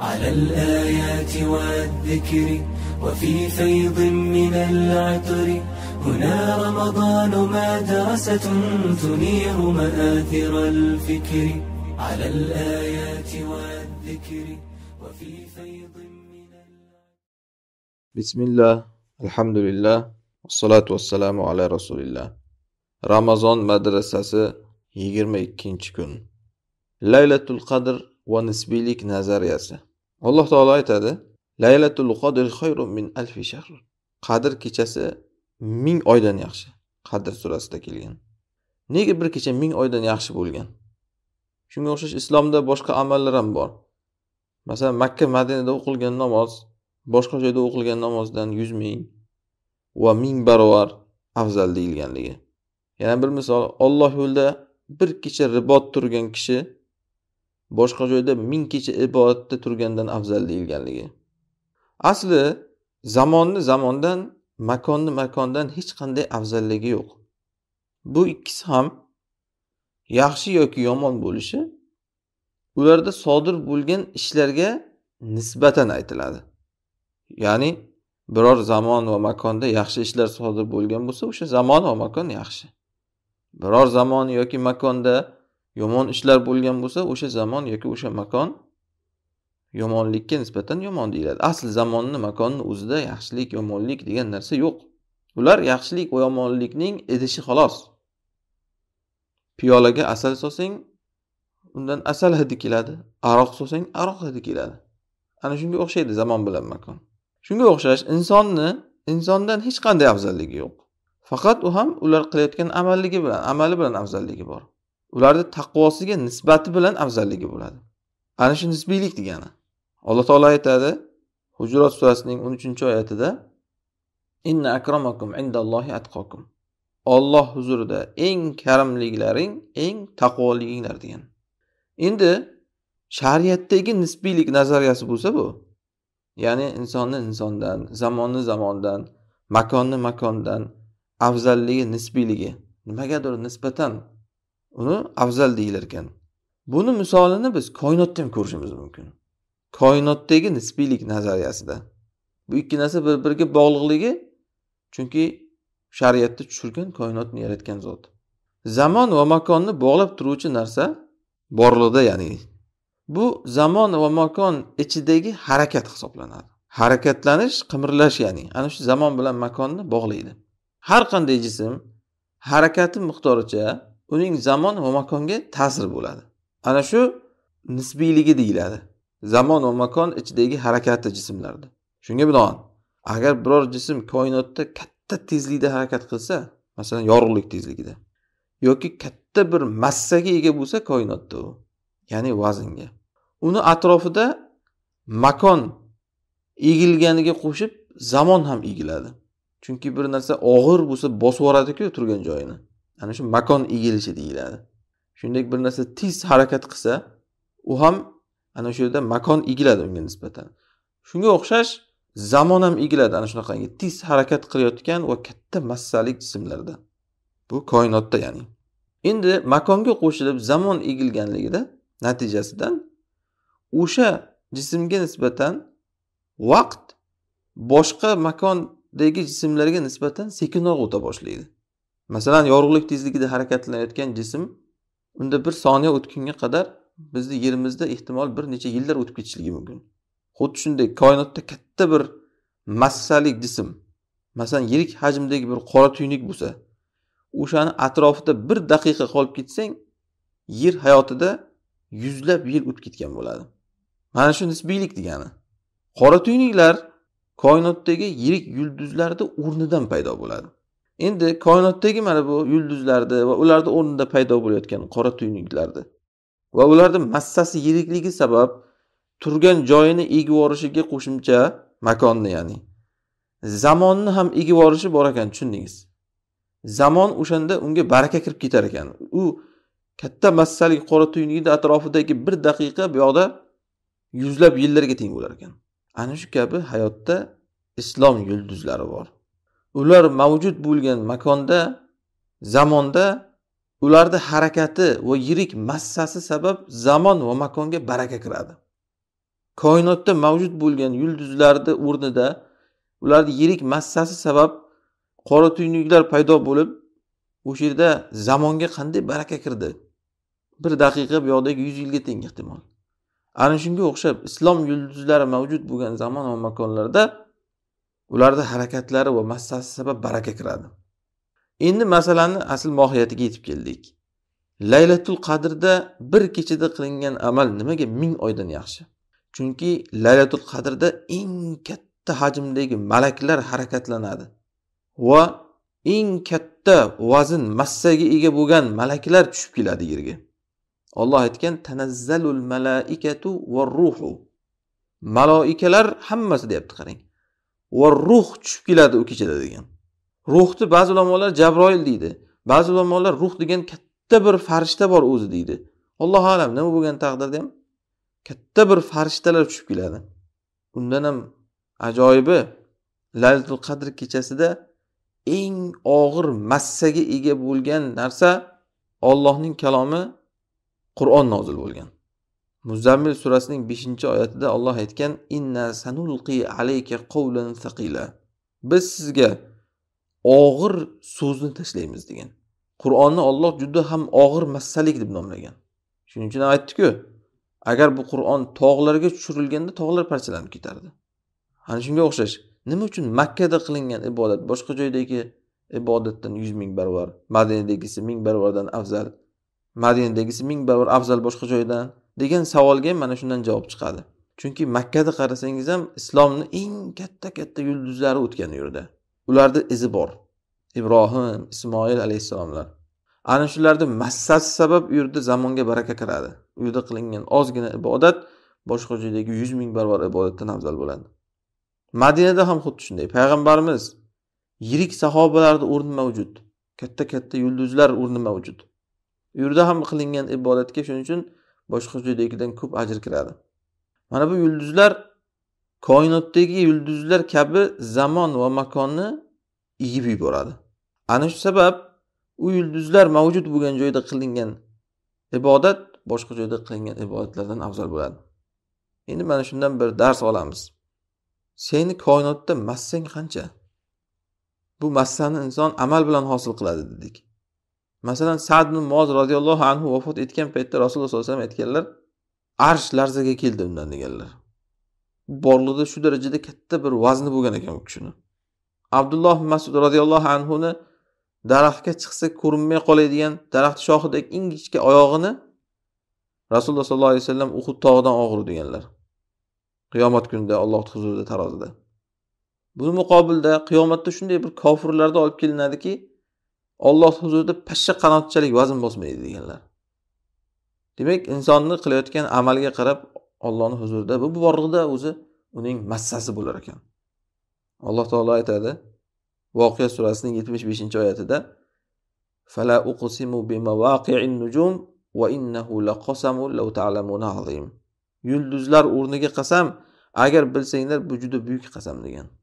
على الآيات والذكر وفي فيض من العطر هنا رمضان مدرسة تنير مآثر الفكر على الآيات والذكر وفي فيض من العطر بسم الله الحمد لله والصلاة والسلام على رسول الله رمضان مدرسة 22 kun laylatul qadr va nisbiylik nazariyasi alloh taolo aytadi laylatul qodir xayru min alfi shahr qadr kechasi ming oydan yaxshi qadr surasida kelgan nega bir kecha ming oydan yaxshi bo'lgan shunga o'xshash islomda boshqa amallar ham bor masalan makka madinada o'qilgan namoz boshqa joyda o'qilgan namozdan yuz ming va ming barobar afzal deyilganligi yana bir misol olloh yo'lida bir kecha ribot turgan kishi boshqa joyda ming kecha ibodatda turgandan afzal deyilganligi asli zamonni zamondan makonni makondan hech qanday afzalligi yo'q bu ikkisi ham yaxshi yoki yomon bo'lishi ularda sodir bo'lgan ishlarga nisbatan aytiladi ya'ni biror zamon va makonda yaxshi ishlar sodir bo'lgan bo'lsa o'sha zamon va makon yaxshi biror zamon yoki makonda yomon ishlar bo'lgan bo'lsa o'sha zamon yoki o'sha makon yomonlikka nisbatan yomon deyiladi asl zamonni makonni o'zida yaxshilik yomonlik degan narsa yo'q ular yaxshilik va yomonlikning idishi xolos piyolaga asal solsang undan asal hidi keladi aroq solsang aroq hidi keladi ana shunga o'xshaydi zamon bilan makon shunga o'xshash insonni insondan hech qanday afzalligi yo'q faqat u ham ular qilayotgan amalligi bilan amali bilan afzalligi bor ularni taqvosiga nisbati bilan afzalligi bo'ladi ana shu nisbiylik degani alloh taolo aytadi hujrat surasining o'n uchinchi oyatida inna akramakum indallohi atqokum olloh huzurida eng karimliklaring eng taqvoliginglar degan endi shariatdagi nisbiylik nazariyasi bo'lsa bu ya'ni insonni insondan zamonni zamondan makonni makondan afzalligi nisbiyligi nimagadir nisbatan uni afzal deyilar ekan buni misolini biz koinotda ham ko'rishimiz mumkin koinotdagi nisbiylik nazariyasida bu ikki narsa bir biriga bog'liqligi chunki shariatda tushirgan koinotni yaratgan zot zamon va makonni bog'lab turuvchi narsa borliqda ya'ni bu zamon va makon ichidagi harakat hisoblanadi harakatlanish qimirlash ya'ni ana shu zamon bilan makonni bog'laydi har qanday jism harakati miqdoricha uning zamon va makonga ta'sir bo'ladi ana shu nisbiyligi deyiladi zamon va makon ichidagi harakati jismlarda shunga binoan agar biror jism koinotda katta tezlikda harakat qilsa masalan yorug'lik tezligida yoki katta bir massaga ega bo'lsa koinotda u ya'ni vaznga uni atrofida makon egilganiga qo'shib zamon ham egiladi chunki bir narsa og'ir bo'lsa bosib yuboradiku turgan joyini ana shu makon egilishi deyiladi shuningdek bir narsa tez harakat qilsa u ham ana shu yerda makon egiladi unga nisbatan shunga o'xshash zamon ham egiladi ana shunaqangi tez harakat qilayotgan va katta massalik jismlarda bu koinotda ya'ni endi makonga qo'shilib zamon egilganligida natijasidan o'sha jismga nisbatan vaqt boshqa makondagi jismlarga nisbatan sekinroq o'ta boshlaydi masalan yorug'lik tezligida harakatlanayotgan jism unda bir soniya o'tgunga qadar bizni yerimizda ehtimol bir necha yillar o'tib ketishligi mumkin xuddi shunday koinotda katta bir massalik jism masalan yirik hajmdagi bir qora tuynuk bo'lsa o'shani atrofida bir daqiqa qolib ketsang yer hayotida yuzlab yil o'tib ketgan bo'ladi mana shu nisbiylik degani qora tuynuklar koinotdagi yirik yulduzlarda o'rnidan paydo bo'ladi endi koinotdagi mana bu yulduzlarni va ularni o'rnida paydo bo'layotgan qora tuynuklarda va ularni massasi yirikligi sabab turgan joyini egib yuborishiga qo'shimcha makonni ya'ni zamonni ham egib yuborishi bor ekan tushundingiz zamon o'shanda unga baraka kirib ketar ekan u katta massali qora tuynukni atrofidagi bir daqiqa bu yoqda yuzlab yillarga teng bo'lar ekan ana shu kabi hayotda islom yulduzlari bor ular mavjud bo'lgan makonda zamonda ularni harakati va yirik massasi sabab zamon va makonga baraka kiradi koinotda mavjud bo'lgan yulduzlarni o'rnida ularni yirik massasi sabab qora tuynuklar paydo bo'lib o'sha yerda zamonga qanday baraka kirdi bir daqiqa bu yoqdagi yuz yilga teng ehtimol ana shunga o'xshab islom yulduzlari mavjud bo'lgan zamon va makonlarda ularni harakatlari va massasi sabab baraka kiradi endi masalani asl mohiyatiga yetib keldik laylatul qadrda bir kechada qilingan amal nimaga ming oydan yaxshi chunki laylatul qadrda eng katta hajmdagi malaklar harakatlanadi va eng katta vazn massaga ega bo'lgan malaklar tushib keladi yerga olloh aytgan tanazzalul malaikatu va ruhu maloikalar hammasi deyapti qarang va ruh tushib keladi u kechada degan ruhni ba'zi ulamolar jabroil deydi ba'zi ulamolar ruh degan katta bir farishta bor o'zi deydi allohu alam nima bo'lgan taqdirda ham katta bir farishtalar tushib keladi undan ham ajoyibi laylatul qadr kechasida eng og'ir massaga ega bo'lgan narsa ollohning kalomi qur'on nozil bo'lgan muzammil surasining beshinchi oyatida olloh aytgan inna sanulqi alayka qovlan saqila biz sizga og'ir so'zni tashlaymiz degan qur'onni olloh juda ham og'ir massalik deb nomlagan shuning uchun aytdiku agar bu qur'on tog'larga tushirilganda tog'lar parchalanib ketardi ana shunga o'xshash nima uchun makkada qilingan ibodat boshqa joydagi ibodatdan yuz ming barobar madinadagisi ming barobardan afzal madinadagisi ming barobar afzal boshqa joydan degan savolga ham mana shundan javob chiqadi chunki makkada qarasangiz ham islomni eng katta katta yulduzlari o'tgan u yerda ularni izi bor ibrohim ismoil alayhissalomlar ana shularni massasi sabab u yerda zamonga baraka kiradi u yerda qilingan ozgina ibodat boshqa joydagi yuz ming barobar ibodatdan afzal bo'ladi madinada ham xuddi shunday payg'ambarimiz yirik sahobalarni o'rni mavjud katta katta yulduzlar o'rni mavjud u yerda ham qilingan ibodatga shuning uchun boshqa joydagidan ko'p ajr kiradi mana bu yulduzlar koinotdagi yulduzlar kabi zamon va makonni egib yuboradi ana shu sabab u yulduzlar mavjud bo'lgan joyda qilingan ibodat boshqa joyda qilingan ibodatlardan afzal bo'ladi endi mana shundan bir dars olamiz seni koinotda massang qancha bu massani inson amal bilan hosil qiladi dedik masalan sad ibn moz roziyallohu anhu vafot etgan paytda rasululloh sallallohu alayhi vasallam aytganlar arsh larzaga keldi undan deganlar borlig'i shu darajada katta bir vazni bo'lgan ekan u kishini abdulloh masud roziyallohu anhuni daraxtga chiqsa ko'rinmay qoladigan daraxt shoxidagi ingichka oyog'ini rasululloh sollallohu alayhi vasallam uhud tog'idan og'ir deganlar qiyomat kunida alloh huzurida tarozida buni muqobilda qiyomatda shunday bir kofirlarni olib kelinadiki olloh huzurida pashsha qanotchalik vazn bosmaydi deganlar demak insonni qilayotgan amalga qarab ollohni huzurida bu borliqda o'zi uning massasi bo'lar ekan alloh taolo aytadi voqea surasining yetmish beshinchi oyatida فلا أقسم بمواقع النجوم وإنه لقسم لو تعلمون عظيم yulduzlar o'rniga qasam agar bilsanglar bu juda buyuk qasam degan